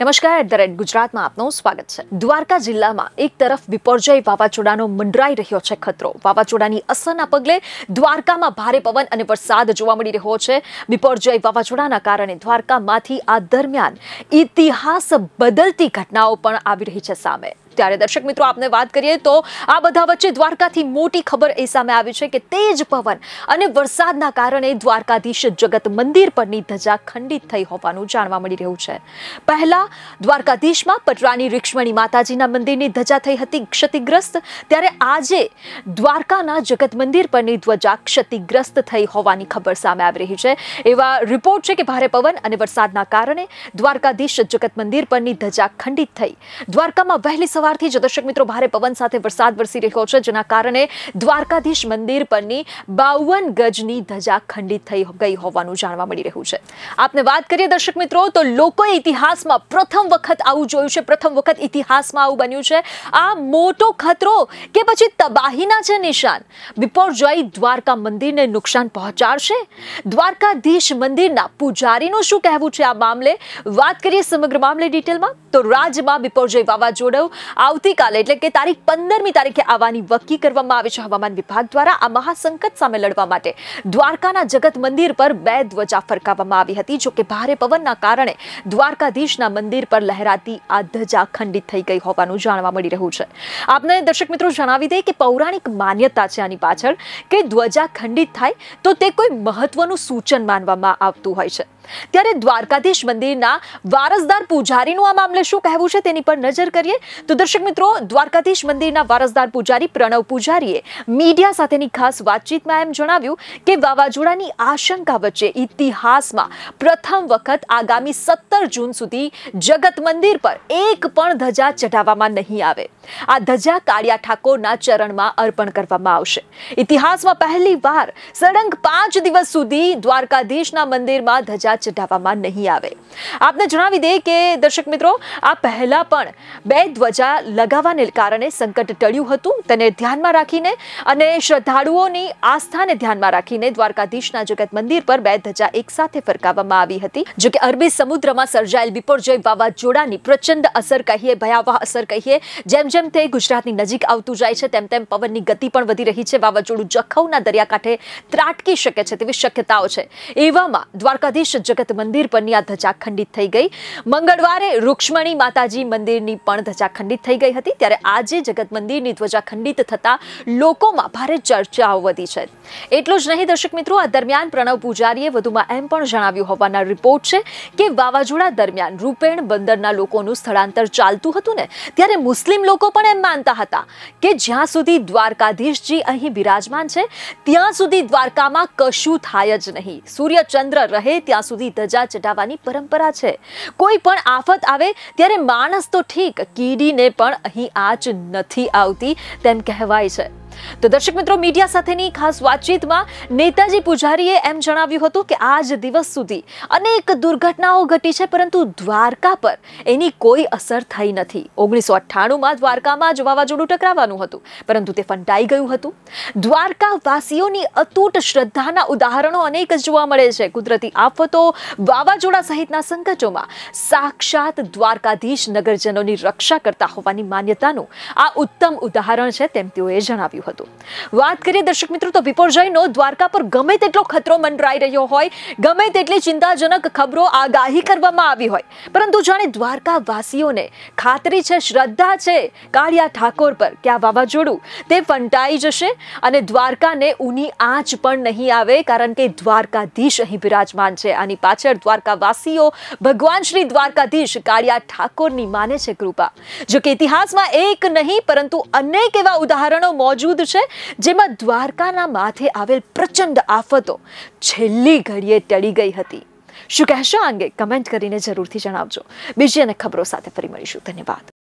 નમસ્કાર at the rate ગુજરાતમાં આપનું સ્વાગત છે દ્વારકા જિલ્લામાં એક તરફ વિપર્જય વાવાઝોડાનો મંડરાઈ રહ્યો છે ખતરો વાવાઝોડાની અસરના પગલે દ્વારકામાં ભારે પવન અને વરસાદ જોવા મળી રહ્યો છે વિપર્જય વાવાઝોડાના કારણે દ્વારકામાંથી આ દરમિયાન ઇતિહાસ બદલતી ઘટનાઓ પણ આવી રહી છે સામે ત્યારે દર્શક મિત્રો આપને વાત કરીએ તો આ બધા વચ્ચે દ્વારકાથી મોટી ખબર એ સામે આવી છે કે તેજ પવન અને વરસાદના કારણે દ્વારકાધીશ જગત મંદિર પરની ધજા ખંડિત થઈ હોવાનું જાણવા મળી રહ્યું છે પહેલા દ્વારકાધીશમાં પટરાની રિક્ષ્મણી માતાજીના મંદિરની ધજા થઈ હતી ક્ષતિગ્રસ્ત ત્યારે આજે દ્વારકાના જગત મંદિર પરની ધ્વજા ક્ષતિગ્રસ્ત થઈ હોવાની ખબર સામે આવી રહી છે એવા રિપોર્ટ છે કે ભારે પવન અને વરસાદના કારણે દ્વારકાધીશ જગત મંદિર પરની ધજા ખંડિત થઈ દ્વારકામાં વહેલી સવારે સવારથી જ દર્શક મિત્રો ભારે પવન સાથે વરસાદ વરસી રહ્યો છે જેના કારણે દ્વારકાધીશ મંદિર પરની બાવન ગજની ધજા ખંડિત થઈ ગઈ હોવાનું જાણવા મળી રહ્યું છે આપને વાત કરીએ દર્શક મિત્રો તો લોકોએ ઇતિહાસમાં પ્રથમ વખત આવું જોયું છે પ્રથમ વખત ઇતિહાસમાં આવું બન્યું છે આ મોટો ખતરો કે પછી તબાહીના છે નિશાન બિપોરજોઈ દ્વારકા મંદિરને નુકસાન પહોંચાડશે દ્વારકાધીશ મંદિરના પૂજારીનું શું કહેવું છે આ મામલે વાત કરીએ સમગ્ર મામલે ડિટેલમાં તો રાજ્યમાં બિપોરજોઈ વાવાઝોડું આવતીકાલે એટલે કે તારીખ પંદરમી તારીખે આવવાની વકી કરવામાં આવી છે હવામાન વિભાગ દ્વારા આ મહાસંકટ સામે લડવા માટે દ્વારકાના જગત મંદિર પર બે ધ્વજા ફરકાવવામાં આવી હતી જોકે ભારે પવનના કારણે દ્વારકાધીશના મંદિર પર લહેરાતી આ ધજા ખંડિત થઈ ગઈ હોવાનું જાણવા મળી રહ્યું છે આપને દર્શક મિત્રો જણાવી દઈએ કે પૌરાણિક માન્યતા છે આની પાછળ કે ધ્વજા ખંડિત થાય તો તે કોઈ મહત્વનું સૂચન માનવામાં આવતું હોય છે ત્યારે દ્વારકાધીશ મંદિરના વારસદાર પૂજારીનું આ મામલે શું કહેવું છે તેની પર નજર કરીએ તો દર્શક મિત્રો દ્વારકાધીશ મંદિરના વારસદાર પૂજારી પ્રણવ પૂજારીએ મીડિયા સાથેની ખાસ વાતચીતમાં એમ જણાવ્યું કે વાવાઝોડાની આશંકા વચ્ચે ઇતિહાસમાં પ્રથમ વખત આગામી સત્તર જૂન સુધી જગત મંદિર પર એક પણ ધજા ચઢાવવામાં નહીં આવે આ ધજા કાળિયા ઠાકોરના ચરણમાં અર્પણ કરવામાં આવશે ઇતિહાસમાં પહેલી વાર સળંગ પાંચ દિવસ સુધી દ્વારકાધીશના મંદિરમાં ધજા ચઢાવવામાં નહીં આવે આપને જણાવી દે કે દર્શક મિત્રો આ પહેલા પણ બે ધ્વજા પગલાં લગાવવાને કારણે સંકટ ટળ્યું હતું તેને ધ્યાનમાં રાખીને અને શ્રદ્ધાળુઓની આસ્થાને ધ્યાનમાં રાખીને દ્વારકાધીશના જગત મંદિર પર બે ધજા એકસાથે ફરકાવવામાં આવી હતી જો કે અરબી સમુદ્રમાં સર્જાયેલ બિપોરજોય વાવાઝોડાની પ્રચંડ અસર કહીએ ભયાવહ અસર કહીએ જેમ જેમ તે ગુજરાતની નજીક આવતું જાય છે તેમ તેમ પવનની ગતિ પણ વધી રહી છે વાવાઝોડું જખૌના દરિયાકાંઠે ત્રાટકી શકે છે તેવી શક્યતાઓ છે એવામાં દ્વારકાધીશ જગત મંદિર પરની આ ધજા ખંડિત થઈ ગઈ મંગળવારે રૂક્ષ્મણી માતાજી મંદિરની પણ ધજા ખંડિત ખંડિત થઈ ગઈ હતી ત્યારે આજે જગત મંદિરની ધ્વજા ખંડિત થતાં લોકોમાં ભારે ચર્ચાઓ વધી છે એટલું જ નહીં દર્શક મિત્રો આ દરમિયાન પ્રણવ પૂજારીએ વધુમાં એમ પણ જણાવ્યું હોવાના રિપોર્ટ છે કે વાવાઝોડા દરમિયાન રૂપેણ બંદરના લોકોનું સ્થળાંતર ચાલતું હતું ને ત્યારે મુસ્લિમ લોકો પણ એમ માનતા હતા કે જ્યાં સુધી દ્વારકાધીશજી અહીં બિરાજમાન છે ત્યાં સુધી દ્વારકામાં કશું થાય જ નહીં સૂર્યચંદ્ર રહે ત્યાં સુધી ધજા ચઢાવવાની પરંપરા છે કોઈ પણ આફત આવે ત્યારે માણસ તો ઠીક કીડીને પણ અહીં આંચ નથી આવતી તેમ કહેવાય છે તો દર્શક મિત્રો મીડિયા સાથેની ખાસ વાતચીતમાં નેતાજી પૂજારીએ એમ જણાવ્યું હતું કે આજ દિવસ સુધી અનેક દુર્ઘટનાઓ ઘટી છે પરંતુ દ્વારકા પર એની કોઈ અસર થઈ નથી ઓગણીસો અઠ્ઠાણુંમાં દ્વારકામાં જ વાવાઝોડું ટકરાવાનું હતું પરંતુ તે ફંટાઈ ગયું હતું દ્વારકાવાસીઓની અતૂટ શ્રદ્ધાના ઉદાહરણો અનેક જોવા મળે છે કુદરતી આફતો વાવાઝોડા સહિતના સંકટોમાં સાક્ષાત દ્વારકાધીશ નગરજનોની રક્ષા કરતા હોવાની માન્યતાનું આ ઉત્તમ ઉદાહરણ છે તેમ તેઓએ જણાવ્યું આવ્યું હતું વાત કરીએ દર્શક મિત્રો તો વિપોરજયનો દ્વારકા પર ગમે તેટલો ખતરો મંડરાઈ રહ્યો હોય ગમે તેટલી ચિંતાજનક ખબરો આગાહી કરવામાં આવી હોય પરંતુ જાણે દ્વારકાવાસીઓને ખાતરી છે શ્રદ્ધા છે કાળિયા ઠાકોર પર કે આ વાવાઝોડું તે ફંટાઈ જશે અને દ્વારકાને ઊની આંચ પણ નહીં આવે કારણ કે દ્વારકાધીશ અહીં બિરાજમાન છે આની પાછળ દ્વારકાવાસીઓ ભગવાન શ્રી દ્વારકાધીશ કાળિયા ઠાકોરની માને છે કૃપા જોકે ઇતિહાસમાં એક નહીં પરંતુ અનેક એવા ઉદાહરણો મોજૂદ વૃદ્ધ છે જેમાં દ્વારકાના માથે આવેલ પ્રચંડ આફતો છેલ્લી ઘડીએ ટળી ગઈ હતી શું કહેશો આ અંગે કમેન્ટ કરીને જરૂરથી જણાવજો બીજી અને ખબરો સાથે ફરી મળીશું ધન્યવાદ